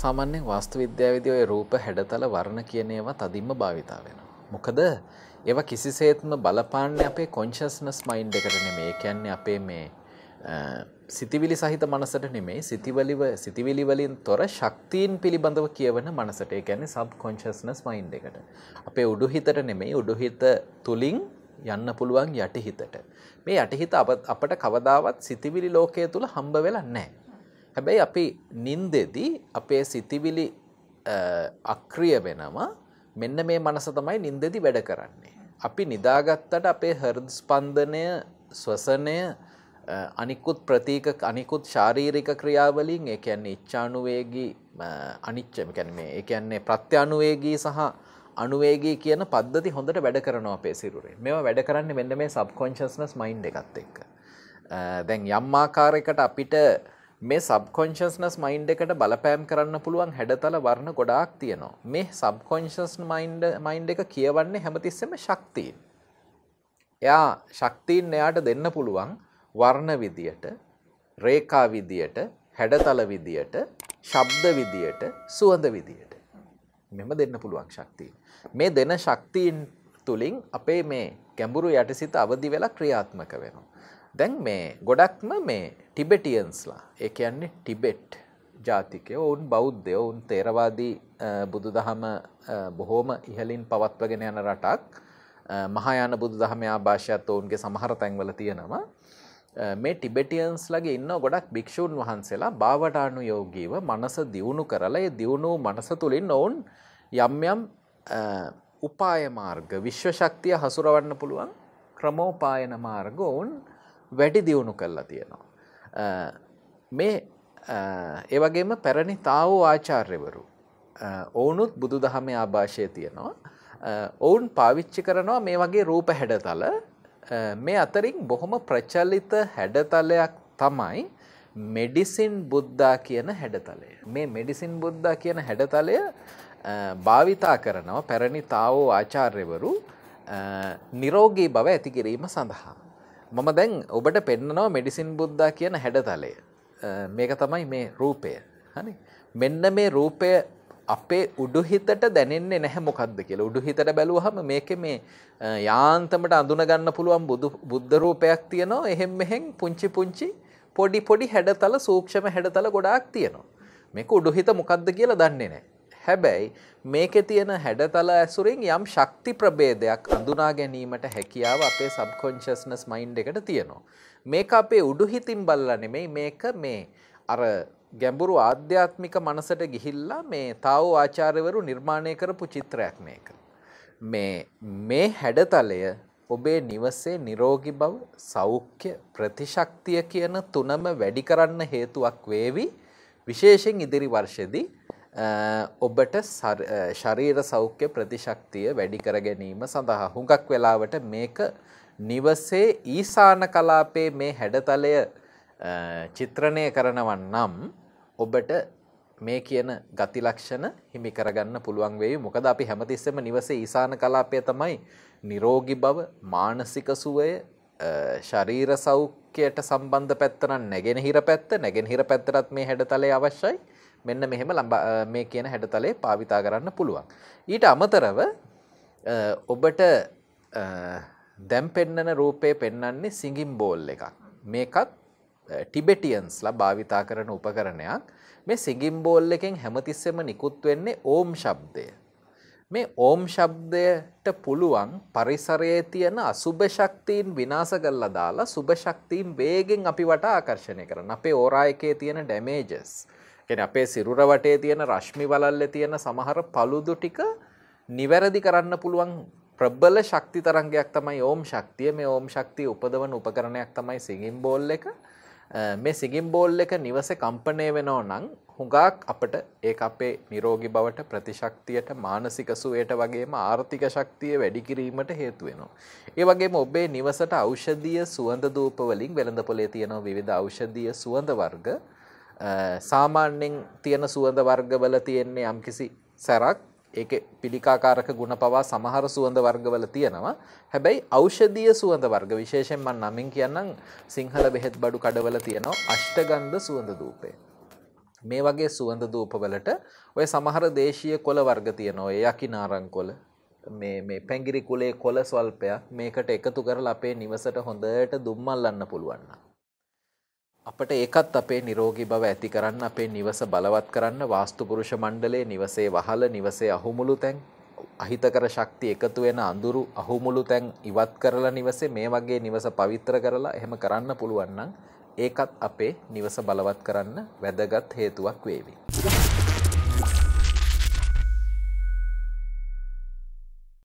සාමාන්‍යයෙන් වාස්තු විද්‍යාවේදී ඔය රූප හැඩතල වර්ණ කියන ඒවා තදින්ම භාවිතා වෙනවා. මොකද ඒවා කිසිසේත්ම බලපාන්නේ අපේ කොන්ෂස්නස් මයින්ඩ් එකට නෙමෙයි. ඒ කියන්නේ අපේ මේ සිතිවිලි සහිත මනසට නෙමෙයි. සිතිවිලිව සිතිවිලි වලින් තොර ශක්තියින් පිළිබඳව කියවන මනසට. ඒ කියන්නේ සබ් කොන්ෂස්නස් මයින්ඩ් එකට. අපේ උඩු හිතට නෙමෙයි. උඩු හිත තුලින් යන්න පුළුවන් යටි හිතට. මේ යටි හිත අපට කවදාවත් සිතිවිලි ලෝකයේ තුල හම්බ වෙලා නැහැ. හැබැයි අපි නින්දෙදී අපේ සිතිවිලි අක්‍රිය වෙනවා මෙන්න මේ මනස තමයි නින්දෙදි වැඩ කරන්නේ. අපි නිදාගත්තට අපේ හෘද ස්පන්දනය ස්වසනය අනිකුත් ප්‍රතීක අනිකුත් ශාරීරික ක්‍රියාවලින් ඒ කියන්නේ ඉච්ඡානුවේගී අනිච්ච ඒ කියන්නේ මේ ඒ කියන්නේ ප්‍රත්‍යනුවේගී සහ අනුවේගී කියන පද්ධති හොඳට වැඩ කරනවා අපේ සිරුරේ. මේවා වැඩ කරන්නේ මෙන්න මේ subconsciousness mind එකත් එක්ක. දැන් යම් ආකාරයකට අපිට මේ සබ්කොංශස්නස් මයින්ඩ් එකට බලපෑම් කරන්න පුළුවන් හැඩතල වර්ණ ගොඩාක් තියෙනවා. මේ සබ්කොංශස් මයින්ඩ් මයින්ඩ් එක කියවන්නේ හැමතිස්සෙම ශක්තියින්. එයා ශක්තියින් එයාට දෙන්න පුළුවන් වර්ණ විදියට, රේඛා විදියට, හැඩතල විදියට, ශබ්ද විදියට, සුවඳ විදියට. මෙම දෙන්න පුළුවන් ශක්තියින්. මේ දෙන ශක්තියින් තුලින් අපේ මේ ගැඹුරු යටිසිත අවදි වෙලා ක්‍රියාත්මක වෙනවා. දැන් මේ ගොඩක්ම මේ ටිබෙටියන්ස්ලා ඒ කියන්නේ ටිබෙට් ජාතිකයෝ ඔවුන් බෞද්ධයෝ ඔවුන් තේරවාදී බුදුදහම බොහෝම ඉහලින් පවත්වගෙන යන රටක් මහායාන බුදුදහම ආභාෂයත් ඔවුන්ගේ සමහර තැන්වල තියෙනවා මේ ටිබෙටියන්ස් ලගේ ඉන්න ගොඩක් භික්‍ෂූන් වහන්සේලා භාවටානු යෝගීව මනස දියුණු කරලා ඒ දියුණූ මනස තුළින් ඔවුන් යම් යම් උපාය මාර්ග විශ්වශක්තිය හසුරවන්න පුළුවන් ක්‍රමෝපායන මාර්ග ඔවුන් වැඩි දියුණු කරලා තියෙනවා. මේ ඒවගේම පැරණි තාව ආචාර්යවරු. ඔවුනුත් බුදු දහමේ ආභාෂය තියෙනවා. ඔවුන් පාවිච්චි කරනවා මේ වගේ රූප හැඩතල මේ අතරින් බොහොම ප්‍රචලිත හැඩතලයක් තමයි මෙඩිසින් බුද්ධා කියන හැඩතලය. මේ මෙඩිසින් බුද්ධා කියන හැඩතලය භාවිතා කරනවා පැරණි තාවෝ ආචාර්යවරු නිරෝගී බව ඇති කිරීම සඳහා. මම දැන් ඔබට පෙන්නනවා මෙඩිසින් බුද්ධා කියන හැඩතලය මේක තමයි මේ රූපය හනි මෙන්න මේ රූපය අපේ උඩුහිතට දැනෙන්නේ නැහැ මොකක්ද කියලා උඩුහිතට බැලුවහම මේක මේ යාන්තමට අඳුනගන්න පුළුවන් බුද්ධ රූපයක් තියෙනවා එහෙම මෙහෙන් පුංචි පුංචි පොඩි පොඩි හැඩතල සූක්ෂම හැඩතල ගොඩාක් තියෙනවා මේක උඩුහිත මොකක්ද කියලා දන්නේ නැහැ හැබැයි මේකේ තියෙන හැඩතල ඇසුරින් යම් ශක්ති ප්‍රභේදයක් අඳුනා ගැනීමට හැකියාව අපේ සබ්කොන්ෂස්නස් මයින්ඩ් එකට තියෙනවා. මේක අපේ උඩුහිතින් බලලා නෙමෙයි මේක මේ අර ගැඹුරු ආධ්‍යාත්මික මනසට ගිහිල්ලා මේ තාවෝ ආචාර්යවරු නිර්මාණය කරපු චිත්‍රයක් මේක. මේ මේ හැඩතලය ඔබේ නිවසේ නිරෝගී බව සෞඛ්‍ය ප්‍රතිශක්තිය කියන තුනම වැඩි කරන්න හේතුවක් වේවි විශේෂයෙන් ඉදිරි වර්ෂෙදී ඔබට ශරීර සෞඛ්‍ය ප්‍රතිශක්තිය වැඩි කර ගැනීම සඳහා හුඟක් වෙලාවට මේක නිවසේ ඊසාන කලාපේ මේ හැඩතලය චිත්‍රණය කරනවන් නම් ඔබට මේ කියන ගති ලක්ෂණ හිමි කරගන්න පුළුවන් වෙයි. මොකද අපි හැමතිස්සෙම නිවසේ ඊසාන කලාපය තමයි නිරෝගී බව, මානසික සුවය, ශරීර සෞඛ්‍යයට සම්බන්ධ පැත්ත නම් නැගෙනහිර පැත්ත, නැගෙනහිර පැත්තටත් මේ හැඩතලය අවශ්‍යයි. මෙන්න මෙහෙම මේ කියන හැඩතලේ පාවිතා කරන්න පුළුවන්. ඊට අමතරව ඔබට දැම් පෙන්නන රූපය පෙන්නන්නේ සිංගිම් බෝල් එකක්. මේකත් ටිබෙටියන්ස්ලා භාවිතා කරන උපකරණයක් මේ සිගිම් බෝල් එකෙන් හැමතිස්සෙම නිකුත් වෙන්නේ ඕම් ශබ්දය. මේ ඕම් ශබ්දයට පුළුවන් පරිසරයේ තියෙන අසුභ ශක්තියින් විනාශ කරලා දාලා සුභ ශක්තියින් වේගෙන් අපි වට ආකර්ෂණය කරන අපේ ඕරා එකේ තියෙන ඩැමේජස් කෙන අපේ සිරුර වටේ තියෙන රශ්මි වලල්ල තියෙන සමහර පළුදු ටික නිවැරදි කරන්න පුළුවන් ප්‍රබල ශක්ති තරංගයක් තමයි ඕම් ශක්තිය මේ ඕම් ශක්තිය උපදවන උපකරණයක් තමයි සිගිම් බෝල් එක මේ සිගිම් බෝල් එක නිවස කම්පනය වෙනෝ නම් හුඟක් අපට ඒ අපේ නිරෝගි බවට ප්‍රතිශක්තියට මානසික සුවයට වගේම ආර්ථික ශක්තිය වැඩි කිරීමට හේතු වෙනවා. ඒ වගේම ඔබේ නිවසට ඖෂධීය සුවඳ දූප වලින් වෙළඳ පොලේ තියෙන විවිධ ඖෂධීය සුවඳ වර්ග සාමාන්‍යෙන් තියෙන සුවඳ වර්ගවල තියෙන්නේ යම්කිසි සැරක් ඒක පිළිකාකාරක ගුණ පවා සමහර සුවඳ වර්ගවල තියෙනවා. හැබැයි ඖෂධීය සුවඳ වර්ග විශේෂයෙන් මම නමින් කියන්නම් සිංහල බෙහෙත් බඩු කඩවල තියෙනවා අෂ්ටගන්ධ සුවඳ දූපේ. මේ වගේ සුවඳ දූපවලට ඔය සමහර දේශීය කොළ වර්ග තියෙනවා. ඒ යකිනාරං කොළ, මේ මේ පැංගිරි කුලේ කොළ ස්වල්පයක් මේකට එකතු කරලා අපේ නිවසට හොඳට දුම්මල්ලන්න පුළුවන් නම් අපට ඒකත් අපේ නිරෝගී බව ඇති කරන්න අපේ නිවස බලවත් කරන්න වාස්තුපුරුෂ මණ්ඩලයේ නිවසේ වහල නිවසේ අහුමුළු තැන් අහිතකර ශක්තිය එකතු වෙන අඳුරු අහුමුළු තැන් ඉවත් කරලා නිවසේ මේ වගේ නිවස පවිත්‍ර කරලා එහෙම කරන්න පුළුවන් නම් ඒකත් අපේ නිවස බලවත් කරන්න වැදගත් හේතුවක් වේවි.